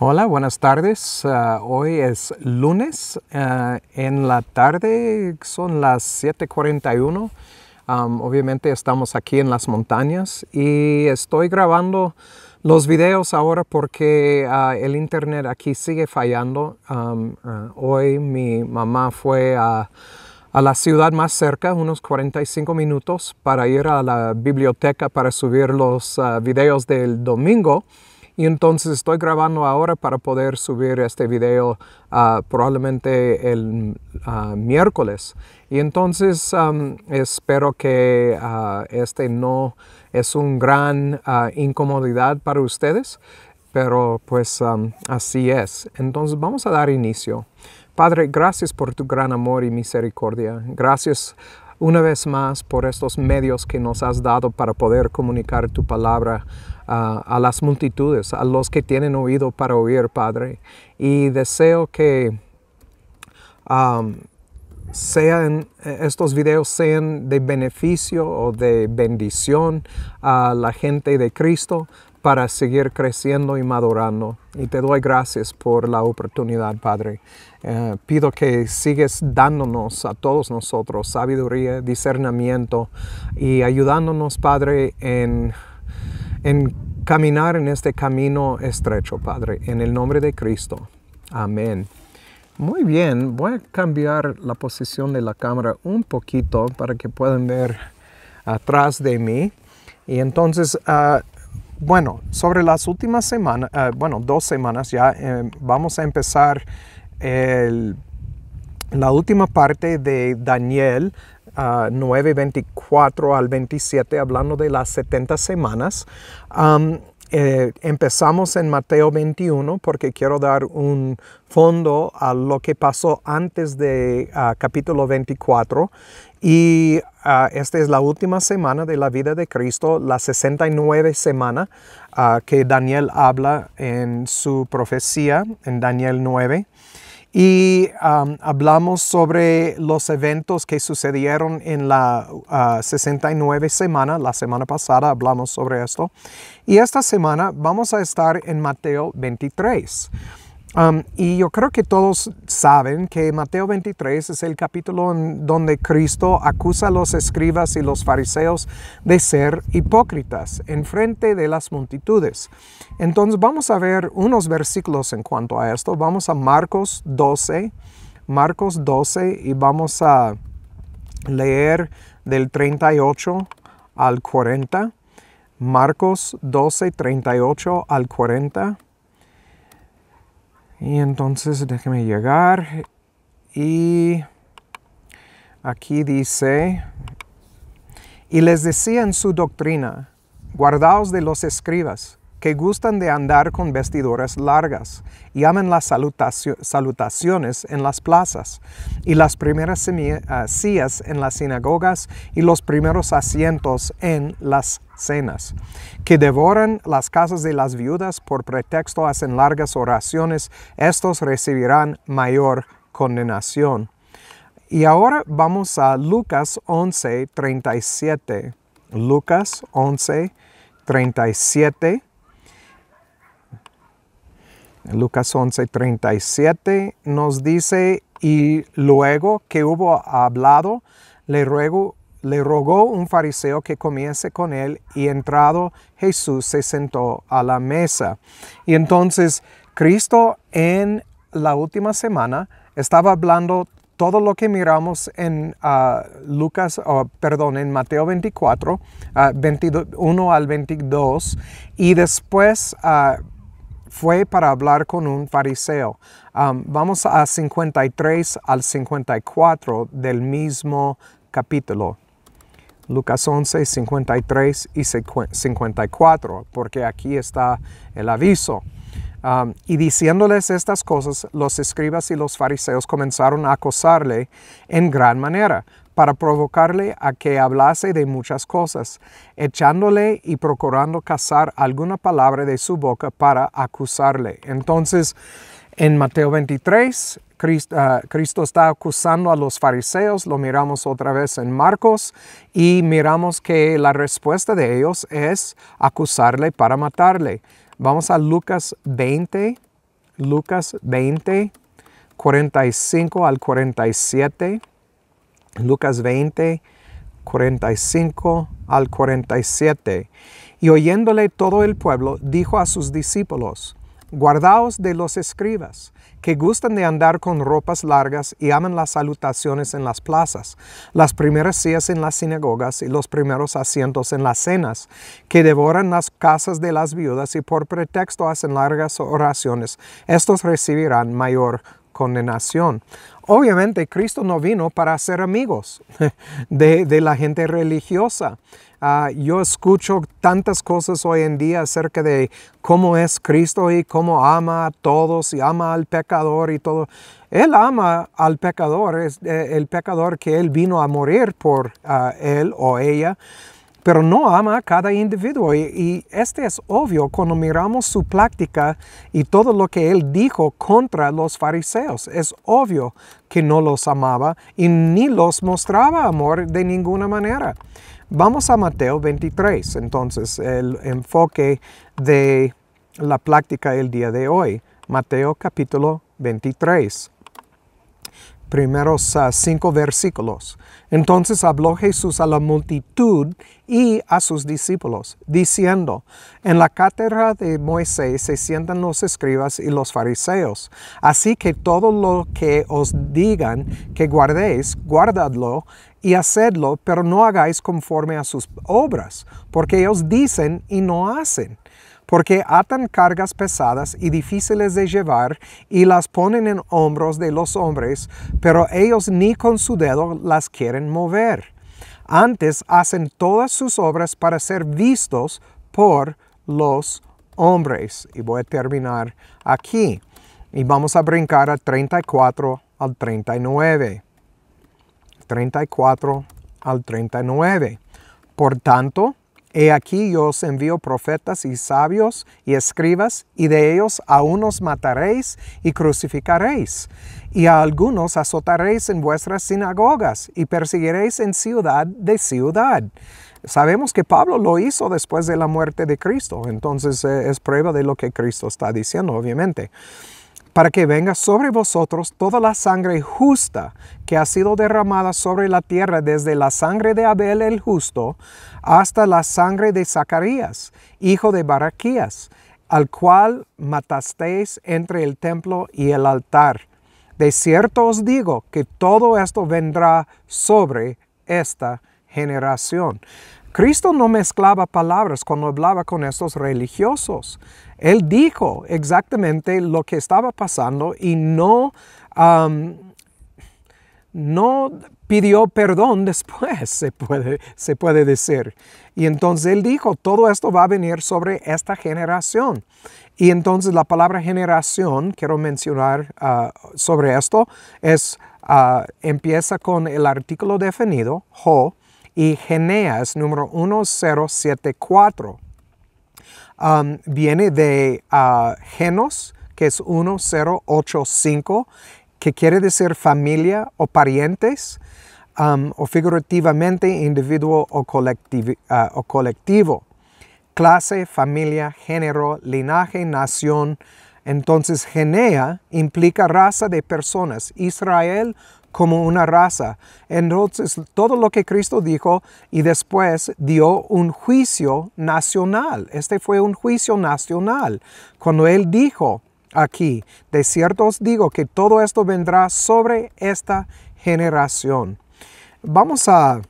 Hola, buenas tardes. Ah, hoy es lunes. Ah, en la tarde son las 7.41. obviamente estamos aquí en las montañas y estoy grabando los videos ahora porque ah, el internet aquí sigue fallando. hoy mi mamá fue a a la ciudad más cerca, unos 45 minutos, para ir a la biblioteca para subir los videos del domingo. Y entonces estoy grabando ahora para poder subir este video ah, probablemente el ah, miércoles. Y entonces espero que ah, este no es un gran incomodidad para ustedes, pero pues así es. Entonces vamos a dar inicio. Padre, gracias por tu gran amor y misericordia. Gracias una vez más por estos medios que nos has dado para poder comunicar tu palabra ah, a las multitudes, a los que tienen oído para oír, Padre. Y deseo que sean eh, estos videos sean de beneficio o de bendición a la gente de Cristo, para seguir creciendo y madurando. Y te doy gracias por la oportunidad, Padre. Eh, pido que sigues dándonos a todos nosotros sabiduría, discernimiento y ayudándonos, Padre, en, caminar en este camino estrecho, Padre, en el nombre de Cristo. Amén. Muy bien, voy a cambiar la posición de la cámara un poquito para que puedan ver atrás de mí. Y entonces ah, bueno, sobre las últimas semanas, eh, bueno, dos semanas ya, eh, vamos a empezar la última parte de Daniel 9, ah, 24 al 27, hablando de las 70 semanas. Eh, empezamos en Mateo 21 porque quiero dar un fondo a lo que pasó antes de ah, capítulo 24 y ah, esta es la última semana de la vida de Cristo, la 69 semana ah, que Daniel habla en su profecía en Daniel 9 y um, hablamos sobre los eventos que sucedieron en la 69 uh, semana. La semana pasada hablamos sobre esto. Y esta semana vamos a estar en Mateo 23 y yo creo que todos saben que Mateo 23 es el capítulo en donde Cristo acusa a los escribas y los fariseos de ser hipócritas en frente de las multitudes. Entonces vamos a ver unos versículos en cuanto a esto. Vamos a Marcos 12, Marcos 12 y vamos a leer del 38 al 40. Marcos 12, 38 al 40. Y entonces déjeme llegar y aquí dice, y les decía en su doctrina, guardaos de los escribas que gustan de andar con vestiduras largas, y amen las salutaciones en las plazas y las primeras ah, sillas en las sinagogas y los primeros asientos en las cenas, que devoran las casas de las viudas por pretexto hacen largas oraciones, estos recibirán mayor condenación. Y ahora vamos a Lucas 1137 Lucas 11, Lucas 37 nos dice, y luego que hubo hablado, le, ruego, le rogó un fariseo que comience con él, y entrado Jesús se sentó a la mesa. Y entonces Cristo en la última semana estaba hablando todo lo que miramos en ah, Lucas, perdón, en Mateo 24, 21 ah, al 22, y después ah, fue para hablar con un fariseo. Um, vamos a 53 al 54 del mismo capítulo. Lucas 11, 53 y 54, porque aquí está el aviso. Um, y diciéndoles estas cosas, los escribas y los fariseos comenzaron a acosarle en gran manera para provocarle a que hablase de muchas cosas, echándole y procurando cazar alguna palabra de su boca para acusarle. Entonces, en Mateo 23, ah, Cristo, está acusando a los fariseos, lo miramos otra vez en Marcos y miramos que la respuesta de ellos es acusarle para matarle. Vamos a Lucas 20, Lucas 20, 45 al 47. Lucas 20, 45 al 47. Y oyéndole todo el pueblo, dijo a sus discípulos, Guardaos de los escribas, que gustan de andar con ropas largas y aman las salutaciones en las plazas, las primeras sillas en las sinagogas y los primeros asientos en las cenas, que devoran las casas de las viudas y por pretexto hacen largas oraciones, estos recibirán mayor condenación. Obviamente Cristo no vino para ser amigos de, la gente religiosa. Ah, yo escucho tantas cosas hoy en día acerca de cómo es Cristo y cómo ama a todos y ama al pecador y todo. Él ama al pecador, es eh, el pecador que Él vino a morir por ah, él o ella pero no ama a cada individuo. Y, este es obvio cuando miramos su práctica y todo lo que él dijo contra los fariseos. Es obvio que no los amaba y ni los mostraba amor de ninguna manera. Vamos a Mateo 23, entonces, el enfoque de la práctica el día de hoy. Mateo capítulo 23 primeros ah, cinco versículos. Entonces habló Jesús a la multitud y a sus discípulos, diciendo, En la cátedra de Moisés se sientan los escribas y los fariseos, así que todo lo que os digan que guardéis, guardadlo y hacedlo, pero no hagáis conforme a sus obras, porque ellos dicen y no hacen porque atan cargas pesadas y difíciles de llevar y las ponen en hombros de los hombres, pero ellos ni con su dedo las quieren mover. Antes hacen todas sus obras para ser vistos por los hombres. Y voy a terminar aquí. Y vamos a brincar al 34 al 39. 34 al 39. Por tanto, He aquí yo os envío profetas y sabios y escribas, y de ellos a unos mataréis y crucificaréis, y a algunos azotaréis en vuestras sinagogas y persiguiréis en ciudad de ciudad. Sabemos que Pablo lo hizo después de la muerte de Cristo, entonces eh, es prueba de lo que Cristo está diciendo, obviamente para que venga sobre vosotros toda la sangre justa que ha sido derramada sobre la tierra desde la sangre de Abel el justo hasta la sangre de Zacarías, hijo de Baraquías, al cual matasteis entre el templo y el altar. De cierto os digo que todo esto vendrá sobre esta generación. Cristo no mezclaba palabras cuando hablaba con estos religiosos. Él dijo exactamente lo que estaba pasando y no, no pidió perdón después, se puede, se puede decir. Y entonces él dijo, todo esto va a venir sobre esta generación. Y entonces la palabra generación, quiero mencionar ah, sobre esto, es, ah, empieza con el artículo definido, jo y Geneas número 1074. Um, viene de ah, Genos, que es 1085, que quiere decir familia o parientes, um, o figurativamente individuo o, colectivo, ah, o colectivo. Clase, familia, género, linaje, nación. Entonces, genea implica raza de personas. Israel como una raza. Entonces, todo lo que Cristo dijo y después dio un juicio nacional. Este fue un juicio nacional. Cuando Él dijo aquí, de cierto os digo que todo esto vendrá sobre esta generación. Vamos a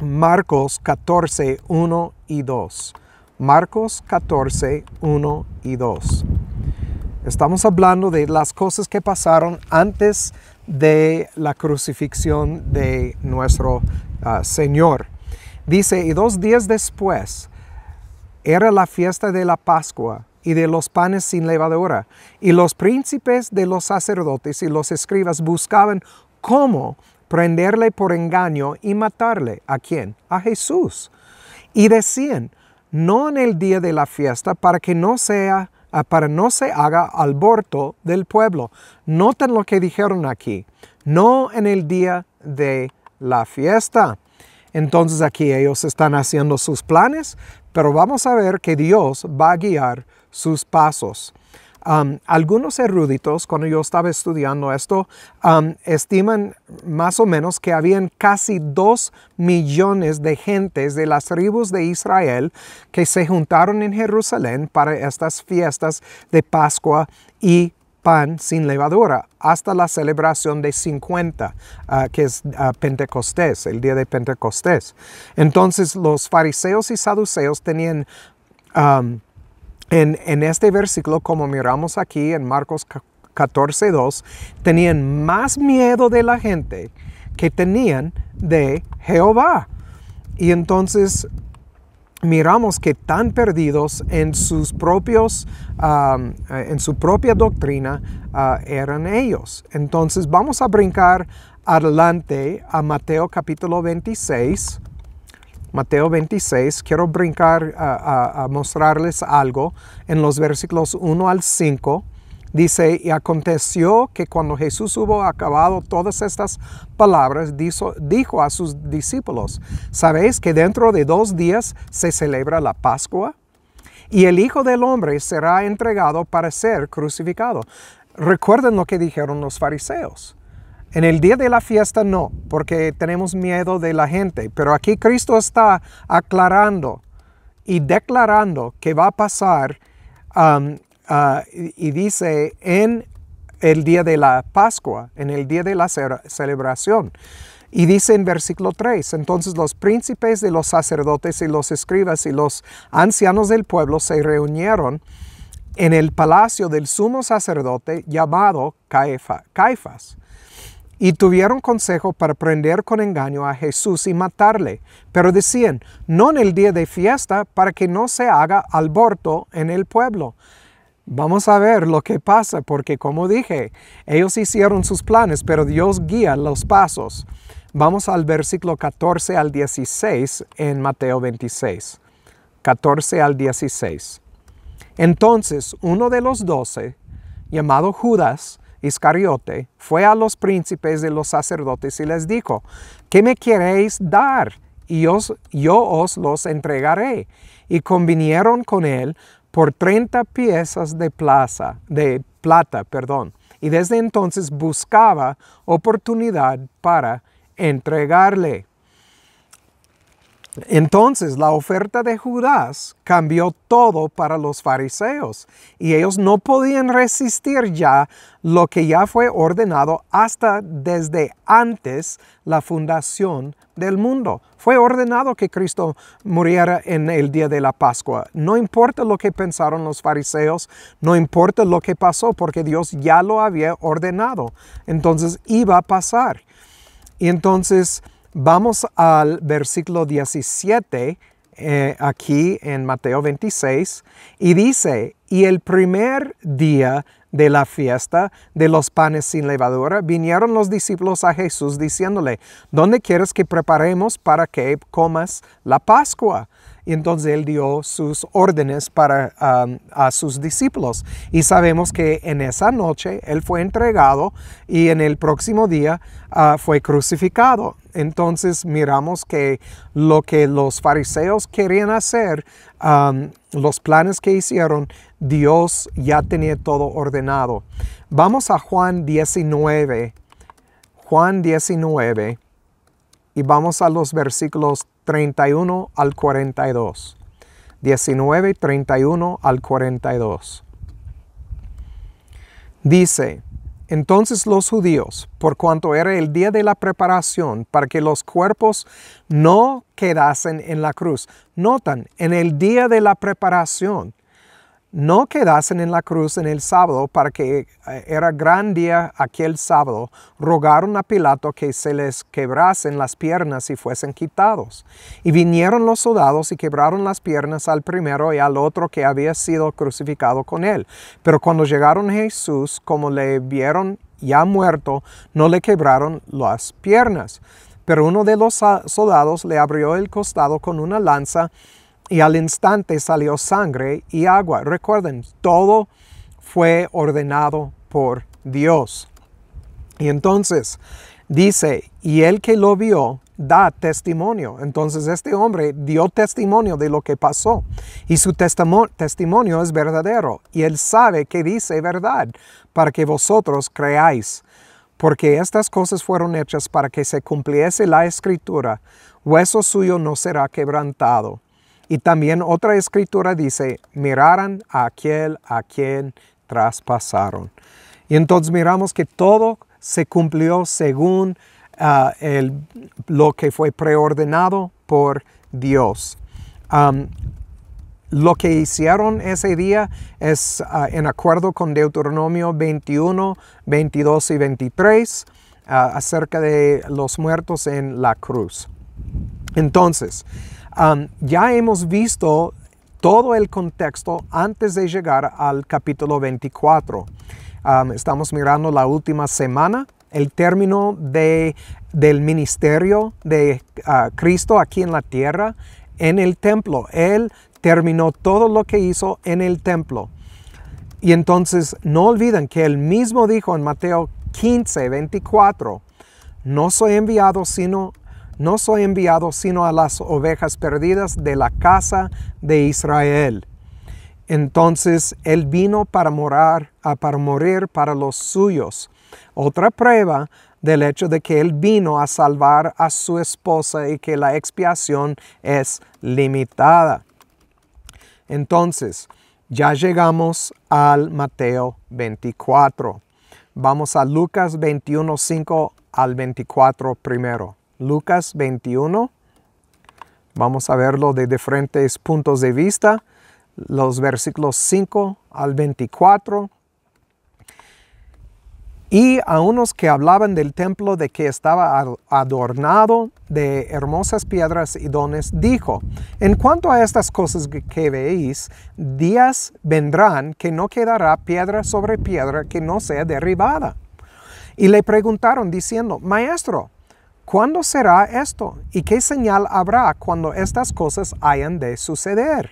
Marcos 14, 1 y 2. Marcos 14, 1 y 2. Estamos hablando de las cosas que pasaron antes de de la crucifixión de nuestro ah, Señor. Dice, y dos días después era la fiesta de la Pascua y de los panes sin levadura, y los príncipes de los sacerdotes y los escribas buscaban cómo prenderle por engaño y matarle. ¿A quién? A Jesús. Y decían, no en el día de la fiesta para que no sea para no se haga alborto del pueblo. Noten lo que dijeron aquí, no en el día de la fiesta. Entonces aquí ellos están haciendo sus planes, pero vamos a ver que Dios va a guiar sus pasos. Um, algunos eruditos, cuando yo estaba estudiando esto, um, estiman más o menos que habían casi dos millones de gentes de las tribus de Israel que se juntaron en Jerusalén para estas fiestas de Pascua y pan sin levadura hasta la celebración de 50, ah, que es ah, Pentecostés, el día de Pentecostés. Entonces los fariseos y saduceos tenían um, en, este versículo, como miramos aquí en Marcos 14.2, tenían más miedo de la gente que tenían de Jehová. Y entonces miramos que tan perdidos en sus propios, eh, en su propia doctrina ah, eran ellos. Entonces vamos a brincar adelante a Mateo capítulo 26. Mateo 26, quiero brincar a, mostrarles algo en los versículos 1 al 5. Dice, y aconteció que cuando Jesús hubo acabado todas estas palabras, dijo, dijo, a sus discípulos, ¿sabéis que dentro de dos días se celebra la Pascua? Y el Hijo del Hombre será entregado para ser crucificado. Recuerden lo que dijeron los fariseos. En el día de la fiesta no, porque tenemos miedo de la gente, pero aquí Cristo está aclarando y declarando que va a pasar um, uh, y, dice en el día de la Pascua, en el día de la celebración. Y dice en versículo 3, entonces los príncipes de los sacerdotes y los escribas y los ancianos del pueblo se reunieron en el palacio del sumo sacerdote llamado Caifás. Caifas y tuvieron consejo para prender con engaño a Jesús y matarle, pero decían, no en el día de fiesta para que no se haga aborto en el pueblo. Vamos a ver lo que pasa, porque como dije, ellos hicieron sus planes, pero Dios guía los pasos. Vamos al versículo 14 al 16 en Mateo 26. 14 al 16. Entonces uno de los doce, llamado Judas, Iscariote, fue a los príncipes de los sacerdotes y les dijo, ¿qué me queréis dar? Y yo os los entregaré. Y convinieron con él por 30 piezas de, de plata. Perdón. Y desde entonces buscaba oportunidad para entregarle. Entonces la oferta de Judas cambió todo para los fariseos y ellos no podían resistir ya lo que ya fue ordenado hasta desde antes la fundación del mundo. Fue ordenado que Cristo muriera en el día de la Pascua. No importa lo que pensaron los fariseos, no importa lo que pasó, porque Dios ya lo había ordenado. Entonces iba a pasar. Y entonces Vamos al versículo 17 eh, aquí en Mateo 26 y dice, y el primer día de la fiesta de los panes sin levadura, vinieron los discípulos a Jesús diciéndole, ¿dónde quieres que preparemos para que comas la Pascua? Y entonces él dio sus órdenes para um, a sus discípulos. Y sabemos que en esa noche él fue entregado y en el próximo día ah, fue crucificado. Entonces miramos que lo que los fariseos querían hacer, um, los planes que hicieron, Dios ya tenía todo ordenado. Vamos a Juan 19, Juan 19, y vamos a los versículos 31 al 42. 19, 31 al 42. Dice, entonces los judíos, por cuanto era el día de la preparación para que los cuerpos no quedasen en la cruz, notan, en el día de la preparación, no quedasen en la cruz en el sábado para que eh, era gran día aquel sábado, rogaron a Pilato que se les quebrasen las piernas y fuesen quitados. Y vinieron los soldados y quebraron las piernas al primero y al otro que había sido crucificado con él. Pero cuando llegaron Jesús, como le vieron ya muerto, no le quebraron las piernas. Pero uno de los soldados le abrió el costado con una lanza y al instante salió sangre y agua. Recuerden, todo fue ordenado por Dios. Y entonces dice, y el que lo vio da testimonio. Entonces este hombre dio testimonio de lo que pasó y su testimonio es verdadero y él sabe que dice verdad para que vosotros creáis. Porque estas cosas fueron hechas para que se cumpliese la escritura, hueso suyo no será quebrantado. Y también otra escritura dice, miraran a aquel a quien traspasaron. Y entonces miramos que todo se cumplió según ah, lo que fue preordenado por Dios. lo que hicieron ese día es ah, en acuerdo con Deuteronomio 21, 22 y 23 ah, acerca de los muertos en la cruz. Entonces, ya hemos visto todo el contexto antes de llegar al capítulo 24. estamos mirando la última semana, el término del ministerio de ah, Cristo aquí en la tierra, en el templo. Él terminó todo lo que hizo en el templo. Y entonces no olviden que él mismo dijo en Mateo 15, 24, no soy enviado sino no soy enviado sino a las ovejas perdidas de la casa de Israel. Entonces él vino para morar, para morir para los suyos. Otra prueba del hecho de que él vino a salvar a su esposa y que la expiación es limitada. Entonces, ya llegamos al Mateo 24. Vamos a Lucas 21, 5 al 24 primero. Lucas 21. Vamos a verlo de diferentes puntos de vista, los versículos 5 al 24. Y a unos que hablaban del templo de que estaba adornado de hermosas piedras y dones, dijo, en cuanto a estas cosas que veis, días vendrán que no quedará piedra sobre piedra que no sea derribada. Y le preguntaron diciendo, Maestro, ¿Cuándo será esto? ¿Y qué señal habrá cuando estas cosas hayan de suceder?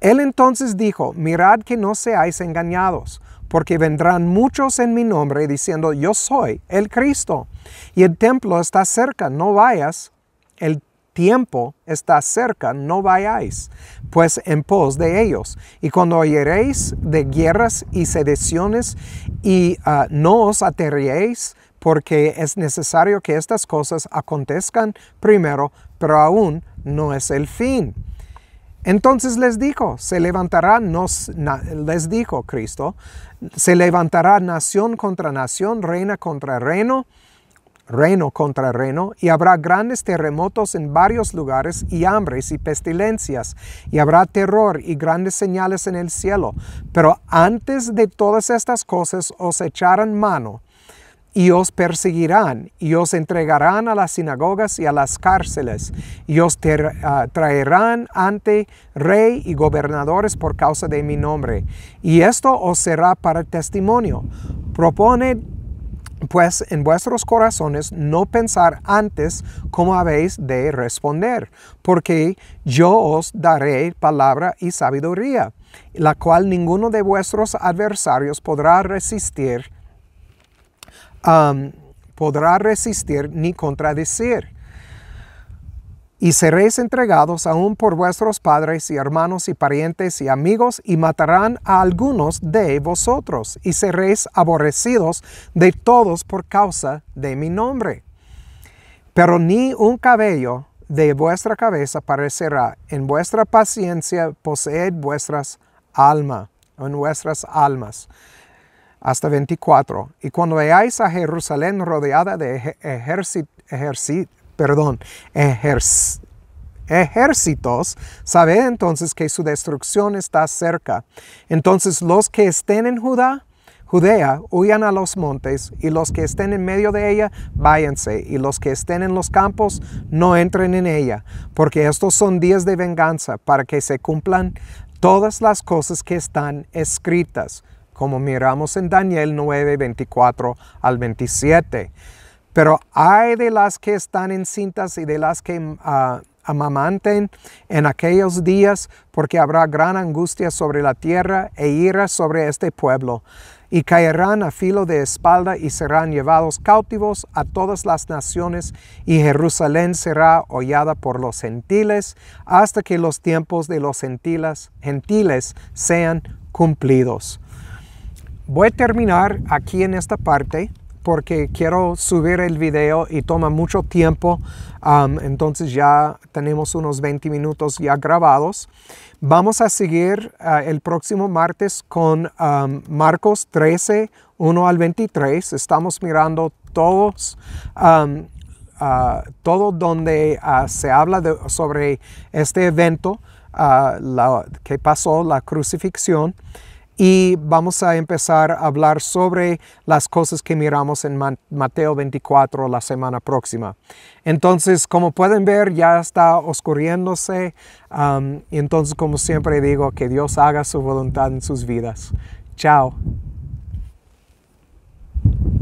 Él entonces dijo, mirad que no seáis engañados, porque vendrán muchos en mi nombre diciendo, yo soy el Cristo, y el templo está cerca, no vayas. El tiempo está cerca, no vayáis, pues en pos de ellos. Y cuando oyeréis de guerras y sediciones, y ah, no os aterréis, porque es necesario que estas cosas acontezcan primero, pero aún no es el fin. Entonces les dijo, se levantará, les dijo Cristo, se levantará nación contra nación, reina contra reino, reino contra reino, y habrá grandes terremotos en varios lugares, y hambres y pestilencias, y habrá terror y grandes señales en el cielo. Pero antes de todas estas cosas os echarán mano, y os perseguirán, y os entregarán a las sinagogas y a las cárceles, y os ah, traerán ante rey y gobernadores por causa de mi nombre. Y esto os será para testimonio. Proponed pues en vuestros corazones no pensar antes cómo habéis de responder, porque yo os daré palabra y sabiduría, la cual ninguno de vuestros adversarios podrá resistir, podrá resistir ni contradecir y seréis entregados aún por vuestros padres y hermanos y parientes y amigos, y matarán a algunos de vosotros, y seréis aborrecidos de todos por causa de mi nombre. Pero ni un cabello de vuestra cabeza parecerá, en vuestra paciencia poseed vuestras almas, en vuestras almas. Hasta 24. Y cuando veáis a Jerusalén rodeada de ejércitos, perdón, ejércitos, sabed entonces que su destrucción está cerca. Entonces los que estén en Judá, Judea, huyan a los montes, y los que estén en medio de ella, váyanse, y los que estén en los campos, no entren en ella, porque estos son días de venganza, para que se cumplan todas las cosas que están escritas, como miramos en Daniel 9, 24 al 27. Pero hay de las que están en cintas y de las que ah, amamanten en aquellos días, porque habrá gran angustia sobre la tierra e ira sobre este pueblo. Y caerán a filo de espalda y serán llevados cautivos a todas las naciones, y Jerusalén será hollada por los gentiles, hasta que los tiempos de los gentiles sean cumplidos. Voy a terminar aquí en esta parte porque quiero subir el video y toma mucho tiempo. entonces ya tenemos unos 20 minutos ya grabados. Vamos a seguir ah, el próximo martes con Marcos 13, 1 al 23. Estamos mirando todos. Ah, todo donde ah, se habla sobre este evento, que pasó, la crucifixión y vamos a empezar a hablar sobre las cosas que miramos en Mateo 24 la semana próxima. Entonces, como pueden ver, ya está oscurriéndose y entonces, como siempre digo, que Dios haga su voluntad en sus vidas. Chao.